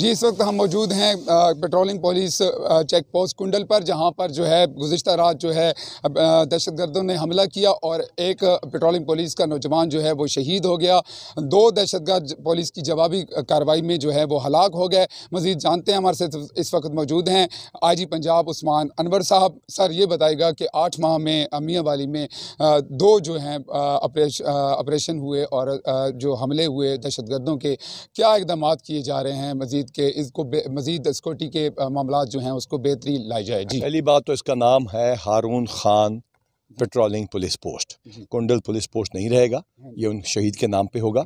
जी इस वक्त हम मौजूद हैं पेट्रोलिंग पुलिस चेक पोस्ट कुंडल पर जहां पर जो है गुजशत रात जो है दहशत गर्दों ने हमला किया और एक पेट्रोलिंग पुलिस का नौजवान जो है वो शहीद हो गया दो दहशत गर्द पुलिस की जवाबी कार्रवाई में जो है वो हलाक हो गए मज़ीद जानते हैं हमारे साथ इस वक्त मौजूद हैं आई जी पंजाब उस्मान अनवर साहब सर ये बताएगा कि आठ माह में अमिया वाली में दो जो हैं ऑपरेशन हुए और जो हमले हुए दहशत गर्दों के क्या इकदाम किए जा रहे हैं मज़ीद उम्मीद के इसको मज़ीद सिक्योरिटी के मामला जो हैं उसको बेहतरी लाई जाए जी पहली बात तो इसका नाम है Haroon Khan patrolling police post Kundal police post नहीं रहेगा हाँ ये उन शहीद के नाम पे होगा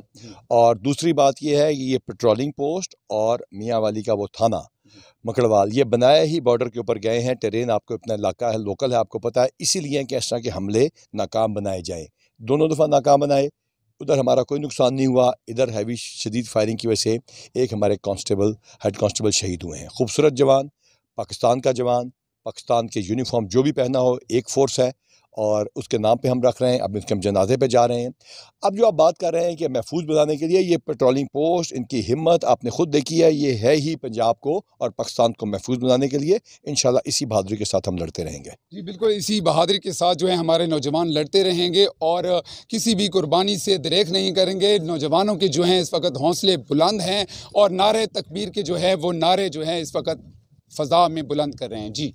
और दूसरी बात यह है कि ये पेट्रोलिंग पोस्ट और मियाँ वाली का वो थाना मकड़वाल ये बनाया ही बॉर्डर के ऊपर गए हैं टेरेन आपको अपना इलाका है लोकल है आपको पता है इसीलिए कि इस तरह के हमले नाकाम बनाए जाएँ दोनों दफ़ा नाकाम बनाए उधर हमारा कोई नुकसान नहीं हुआ इधर हैवी शदीद फायरिंग की वजह से एक हमारे कांस्टेबल हेड कांस्टेबल शहीद हुए हैं खूबसूरत जवान पाकिस्तान का जवान पाकिस्तान के यूनिफॉर्म जो भी पहना हो एक फ़ोर्स है और उसके नाम पे हम रख रहे हैं अब इसके हम जनाजे पे जा रहे हैं अब जो आप बात कर रहे हैं कि महफूज बनाने के लिए ये पेट्रोलिंग पोस्ट इनकी हिम्मत आपने ख़ुद देखी है ये है ही पंजाब को और पाकिस्तान को महफूज बनाने के लिए इन इसी बहादुरी के साथ हम लड़ते रहेंगे जी बिल्कुल इसी बहादुरी के साथ जो है हमारे नौजवान लड़ते रहेंगे और किसी भी कुर्बानी से दरेख नहीं करेंगे नौजवानों के जो हैं इस वक्त हौसले बुलंद हैं और नारे तकबीर के जो है वो नारे जो हैं इस वक्त फ़ज़ा में बुलंद कर रहे हैं जी